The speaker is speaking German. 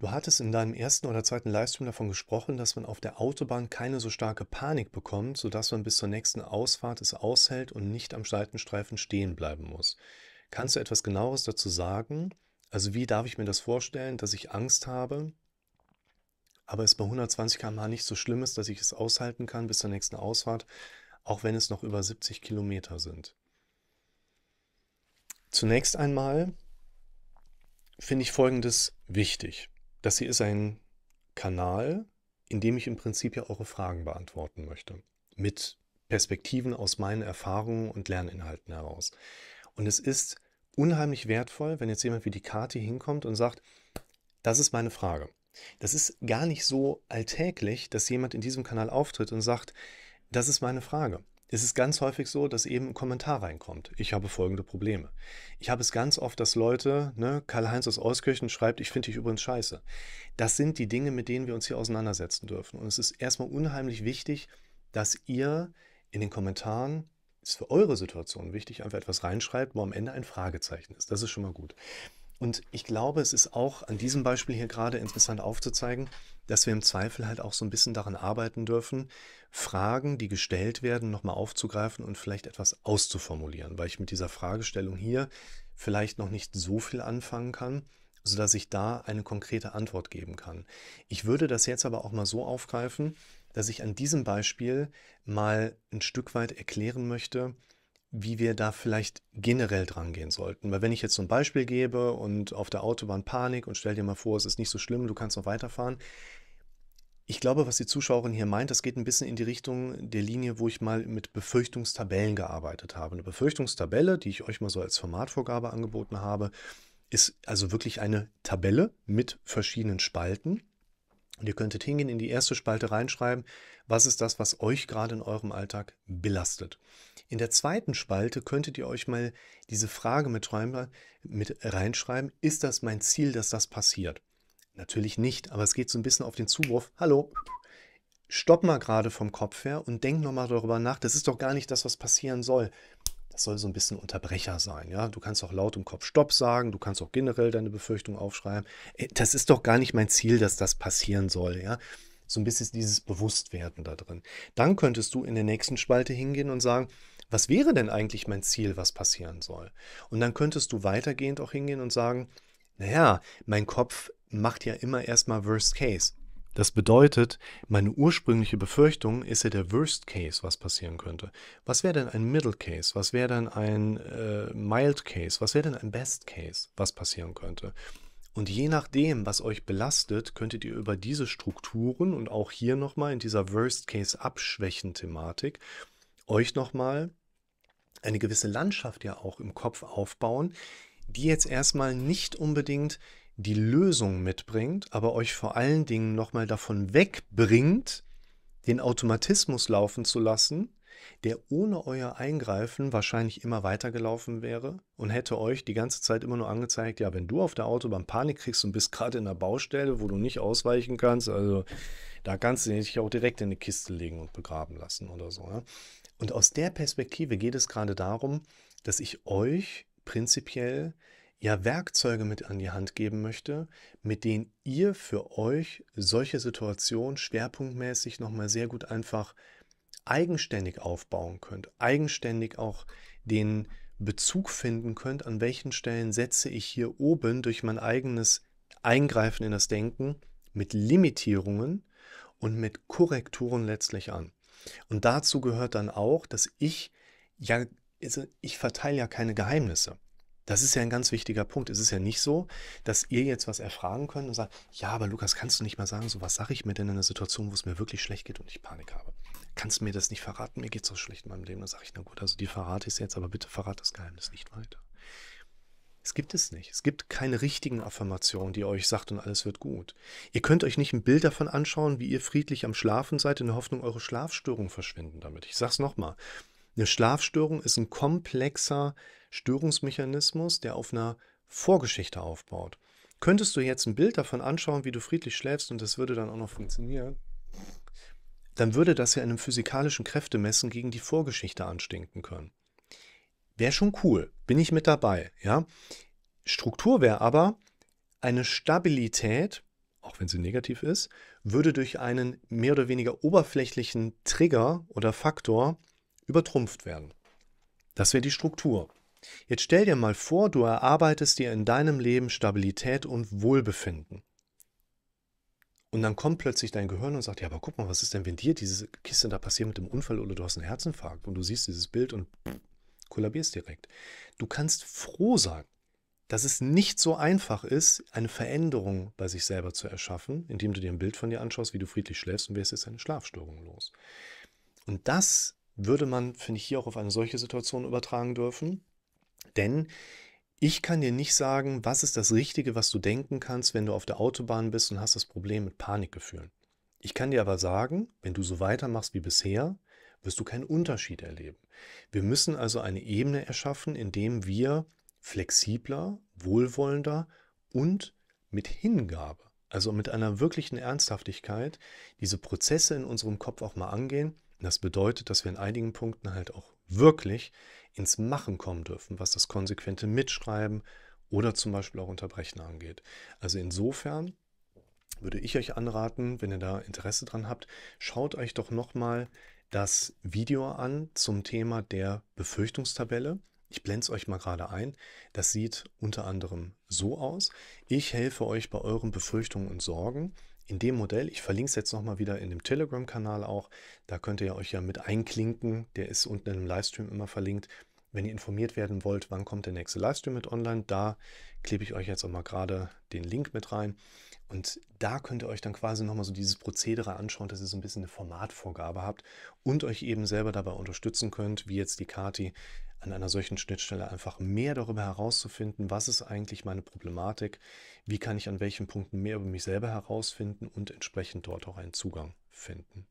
Du hattest in deinem ersten oder zweiten Livestream davon gesprochen, dass man auf der Autobahn keine so starke Panik bekommt, sodass man bis zur nächsten Ausfahrt es aushält und nicht am Seitenstreifen stehen bleiben muss. Kannst du etwas genaueres dazu sagen? Also wie darf ich mir das vorstellen, dass ich Angst habe, aber es bei 120 km/h nicht so schlimm ist, dass ich es aushalten kann bis zur nächsten Ausfahrt, auch wenn es noch über 70 Kilometer sind? Zunächst einmal finde ich Folgendes wichtig. Das hier ist ein Kanal, in dem ich im Prinzip ja eure Fragen beantworten möchte. Mit Perspektiven aus meinen Erfahrungen und Lerninhalten heraus. Und es ist unheimlich wertvoll, wenn jetzt jemand wie die Kati hinkommt und sagt, das ist meine Frage. Das ist gar nicht so alltäglich, dass jemand in diesem Kanal auftritt und sagt, das ist meine Frage. Es ist ganz häufig so, dass eben ein Kommentar reinkommt. Ich habe folgende Probleme. Ich habe es ganz oft, dass Leute, ne, Karl-Heinz aus Euskirchen schreibt, ich finde dich übrigens scheiße. Das sind die Dinge, mit denen wir uns hier auseinandersetzen dürfen. Und es ist erstmal unheimlich wichtig, dass ihr in den Kommentaren, ist für eure Situation wichtig, einfach etwas reinschreibt, wo am Ende ein Fragezeichen ist. Das ist schon mal gut. Und ich glaube, es ist auch an diesem Beispiel hier gerade interessant aufzuzeigen, dass wir im Zweifel halt auch so ein bisschen daran arbeiten dürfen, Fragen, die gestellt werden, nochmal aufzugreifen und vielleicht etwas auszuformulieren, weil ich mit dieser Fragestellung hier vielleicht noch nicht so viel anfangen kann, sodass ich da eine konkrete Antwort geben kann. Ich würde das jetzt aber auch mal so aufgreifen, dass ich an diesem Beispiel mal ein Stück weit erklären möchte, wie wir da vielleicht generell dran gehen sollten. Weil wenn ich jetzt so ein Beispiel gebe und auf der Autobahn Panik und stell dir mal vor, es ist nicht so schlimm, du kannst noch weiterfahren. Ich glaube, was die Zuschauerin hier meint, das geht ein bisschen in die Richtung der Linie, wo ich mal mit Befürchtungstabellen gearbeitet habe. Eine Befürchtungstabelle, die ich euch mal so als Formatvorgabe angeboten habe, ist also wirklich eine Tabelle mit verschiedenen Spalten. Und ihr könntet hingehen in die erste Spalte reinschreiben, was ist das, was euch gerade in eurem Alltag belastet. In der zweiten Spalte könntet ihr euch mal diese Frage mit, rein, mit reinschreiben, ist das mein Ziel, dass das passiert? Natürlich nicht, aber es geht so ein bisschen auf den Zuwurf. Hallo, stopp mal gerade vom Kopf her und denk nochmal darüber nach. Das ist doch gar nicht das, was passieren soll. Das soll so ein bisschen Unterbrecher sein. Ja? Du kannst auch laut im Kopf Stopp sagen, du kannst auch generell deine Befürchtung aufschreiben. Äh, das ist doch gar nicht mein Ziel, dass das passieren soll. Ja? so ein bisschen dieses Bewusstwerden da drin. Dann könntest du in der nächsten Spalte hingehen und sagen, was wäre denn eigentlich mein Ziel, was passieren soll? Und dann könntest du weitergehend auch hingehen und sagen, naja, mein Kopf macht ja immer erstmal Worst Case. Das bedeutet, meine ursprüngliche Befürchtung ist ja der Worst Case, was passieren könnte. Was wäre denn ein Middle Case? Was wäre denn ein äh, Mild Case? Was wäre denn ein Best Case, was passieren könnte? Und je nachdem, was euch belastet, könntet ihr über diese Strukturen und auch hier nochmal in dieser Worst-Case-Abschwächen-Thematik euch nochmal eine gewisse Landschaft ja auch im Kopf aufbauen, die jetzt erstmal nicht unbedingt die Lösung mitbringt, aber euch vor allen Dingen nochmal davon wegbringt, den Automatismus laufen zu lassen, der ohne euer Eingreifen wahrscheinlich immer weitergelaufen wäre und hätte euch die ganze Zeit immer nur angezeigt, ja, wenn du auf der Autobahn Panik kriegst und bist gerade in der Baustelle, wo du nicht ausweichen kannst, also da kannst du dich auch direkt in eine Kiste legen und begraben lassen oder so. Ja? Und aus der Perspektive geht es gerade darum, dass ich euch prinzipiell ja Werkzeuge mit an die Hand geben möchte, mit denen ihr für euch solche Situationen schwerpunktmäßig nochmal sehr gut einfach eigenständig aufbauen könnt, eigenständig auch den Bezug finden könnt, an welchen Stellen setze ich hier oben durch mein eigenes Eingreifen in das Denken mit Limitierungen und mit Korrekturen letztlich an. Und dazu gehört dann auch, dass ich ja, also ich verteile ja keine Geheimnisse. Das ist ja ein ganz wichtiger Punkt. Es ist ja nicht so, dass ihr jetzt was erfragen könnt und sagt, ja, aber Lukas, kannst du nicht mal sagen, so was sage ich mir denn in einer Situation, wo es mir wirklich schlecht geht und ich Panik habe? kannst du mir das nicht verraten? Mir geht so schlecht in meinem Leben. Dann sage ich, na gut, also die verrate ich jetzt, aber bitte verrate das Geheimnis nicht weiter. Es gibt es nicht. Es gibt keine richtigen Affirmationen, die euch sagt und alles wird gut. Ihr könnt euch nicht ein Bild davon anschauen, wie ihr friedlich am Schlafen seid, in der Hoffnung, eure Schlafstörungen verschwinden damit. Ich sage es nochmal. Eine Schlafstörung ist ein komplexer Störungsmechanismus, der auf einer Vorgeschichte aufbaut. Könntest du jetzt ein Bild davon anschauen, wie du friedlich schläfst und das würde dann auch noch funktionieren? dann würde das ja in einem physikalischen Kräftemessen gegen die Vorgeschichte anstinken können. Wäre schon cool, bin ich mit dabei, ja. Struktur wäre aber eine Stabilität, auch wenn sie negativ ist, würde durch einen mehr oder weniger oberflächlichen Trigger oder Faktor übertrumpft werden. Das wäre die Struktur. Jetzt stell dir mal vor, du erarbeitest dir in deinem Leben Stabilität und Wohlbefinden. Und dann kommt plötzlich dein Gehirn und sagt, ja, aber guck mal, was ist denn, wenn dir diese Kiste da passiert mit dem Unfall oder du hast einen Herzinfarkt und du siehst dieses Bild und kollabierst direkt. Du kannst froh sein, dass es nicht so einfach ist, eine Veränderung bei sich selber zu erschaffen, indem du dir ein Bild von dir anschaust, wie du friedlich schläfst und wirst jetzt eine Schlafstörung los. Und das würde man, finde ich, hier auch auf eine solche Situation übertragen dürfen, denn ich kann dir nicht sagen, was ist das Richtige, was du denken kannst, wenn du auf der Autobahn bist und hast das Problem mit Panikgefühlen. Ich kann dir aber sagen, wenn du so weitermachst wie bisher, wirst du keinen Unterschied erleben. Wir müssen also eine Ebene erschaffen, in dem wir flexibler, wohlwollender und mit Hingabe, also mit einer wirklichen Ernsthaftigkeit, diese Prozesse in unserem Kopf auch mal angehen. Das bedeutet, dass wir in einigen Punkten halt auch wirklich ins Machen kommen dürfen, was das konsequente Mitschreiben oder zum Beispiel auch Unterbrechen angeht. Also insofern würde ich euch anraten, wenn ihr da Interesse dran habt, schaut euch doch nochmal das Video an zum Thema der Befürchtungstabelle. Ich blende es euch mal gerade ein. Das sieht unter anderem so aus. Ich helfe euch bei euren Befürchtungen und Sorgen in dem Modell, ich verlinke es jetzt nochmal wieder in dem Telegram-Kanal auch, da könnt ihr euch ja mit einklinken, der ist unten im Livestream immer verlinkt, wenn ihr informiert werden wollt, wann kommt der nächste Livestream mit online, da klebe ich euch jetzt auch mal gerade den Link mit rein. Und da könnt ihr euch dann quasi nochmal so dieses Prozedere anschauen, dass ihr so ein bisschen eine Formatvorgabe habt und euch eben selber dabei unterstützen könnt, wie jetzt die Kati an einer solchen Schnittstelle einfach mehr darüber herauszufinden, was ist eigentlich meine Problematik, wie kann ich an welchen Punkten mehr über mich selber herausfinden und entsprechend dort auch einen Zugang finden.